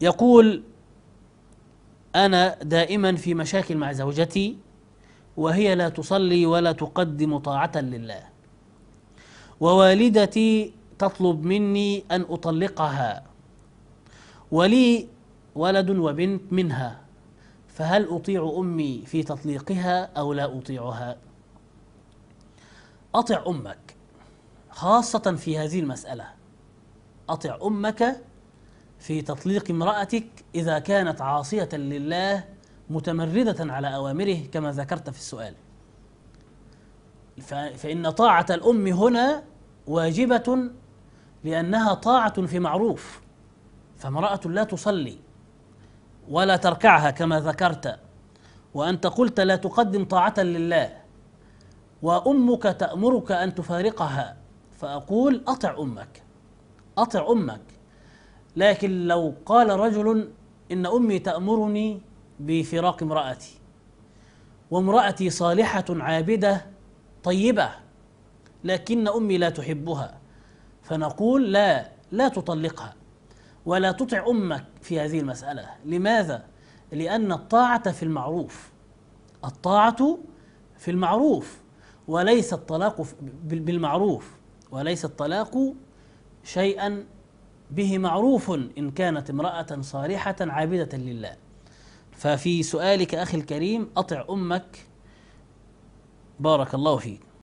يقول أنا دائما في مشاكل مع زوجتي وهي لا تصلي ولا تقدم طاعة لله ووالدتي تطلب مني أن أطلقها ولي ولد وبنت منها فهل أطيع أمي في تطليقها أو لا أطيعها أطع أمك خاصة في هذه المسألة أطع أمك في تطليق امرأتك إذا كانت عاصية لله متمردة على أوامره كما ذكرت في السؤال فإن طاعة الأم هنا واجبة لأنها طاعة في معروف فامرأة لا تصلي ولا تركعها كما ذكرت وأنت قلت لا تقدم طاعة لله وأمك تأمرك أن تفارقها فأقول أطع أمك أطع أمك لكن لو قال رجل إن أمي تأمرني بفراق امرأتي وامرأتي صالحة عابدة طيبة لكن أمي لا تحبها فنقول لا لا تطلقها ولا تطع أمك في هذه المسألة لماذا؟ لأن الطاعة في المعروف الطاعة في المعروف وليس الطلاق بالمعروف وليس الطلاق شيئا به معروف إن كانت امرأة صالحة عابدة لله ففي سؤالك أخي الكريم أطع أمك بارك الله فيك